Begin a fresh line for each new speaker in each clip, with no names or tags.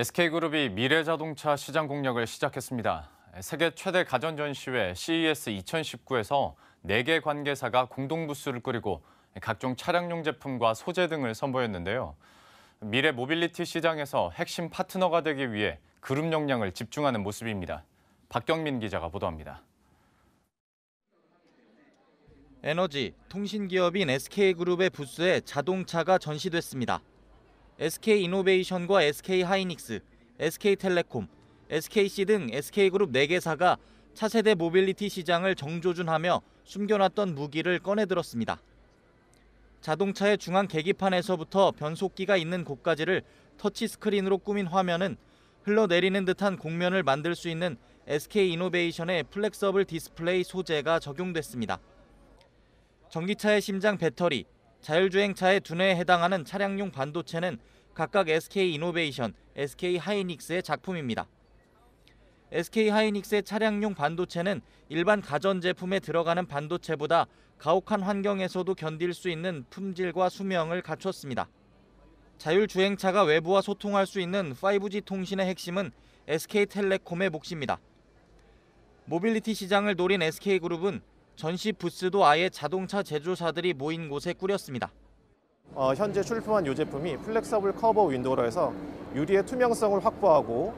SK그룹이 미래자동차 시장 공략을 시작했습니다. 세계 최대 가전전시회 CES 2019에서 4개 관계사가 공동 부스를 꾸리고 각종 차량용 제품과 소재 등을 선보였는데요. 미래 모빌리티 시장에서 핵심 파트너가 되기 위해 그룹 역량을 집중하는 모습입니다. 박경민 기자가 보도합니다.
에너지, 통신기업인 SK그룹의 부스에 자동차가 전시됐습니다. SK 이노베이션과 SK 하이닉스, SK 텔레콤, SKC 등 SK그룹 4개사가 차세대 모빌리티 시장을 정조준하며 숨겨놨던 무기를 꺼내들었습니다. 자동차의 중앙 계기판에서부터 변속기가 있는 곳까지를 터치스크린으로 꾸민 화면은 흘러내리는 듯한 공면을 만들 수 있는 SK 이노베이션의 플렉서블 디스플레이 소재가 적용됐습니다. 전기차의 심장 배터리, 자율주행차의 두뇌에 해당하는 차량용 반도체는 각각 SK 이노베이션, SK 하이닉스의 작품입니다. SK 하이닉스의 차량용 반도체는 일반 가전제품에 들어가는 반도체보다 가혹한 환경에서도 견딜 수 있는 품질과 수명을 갖췄습니다. 자율주행차가 외부와 소통할 수 있는 5G 통신의 핵심은 SK텔레콤의 몫입니다. 모빌리티 시장을 노린 SK그룹은 전시 부스도 아예 자동차 제조사들이 모인 곳에
꾸렸습니다. 어, 현재 출품한 이 제품이 플렉서블 커버 윈도우라 해서 유리의 투명성을 확보하고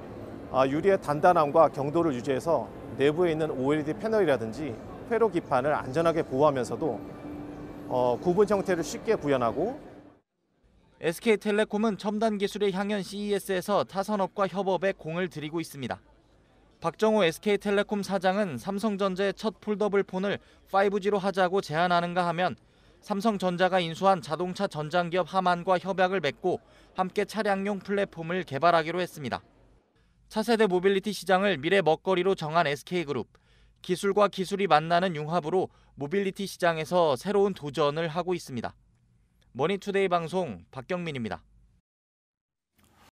아, 유리의 단단함과 경도를 유지해서 내부에 있는 OLED 패널이라든지 회로 기판을 안전하게 보호하면서도 어, 구분 형태를 쉽게 구현하고 SK텔레콤은 첨단 기술의 향연 CES에서
타선업과 협업에 공을 들이고 있습니다. 박정호 SK텔레콤 사장은 삼성전자의 첫 폴더블 폰을 5G로 하자고 제안하는가 하면 삼성전자가 인수한 자동차 전장기업 하만과 협약을 맺고 함께 차량용 플랫폼을 개발하기로 했습니다. 차세대 모빌리티 시장을 미래 먹거리로 정한 SK그룹. 기술과 기술이 만나는 융합으로 모빌리티 시장에서 새로운 도전을 하고 있습니다. 머니투데이 방송 박경민입니다.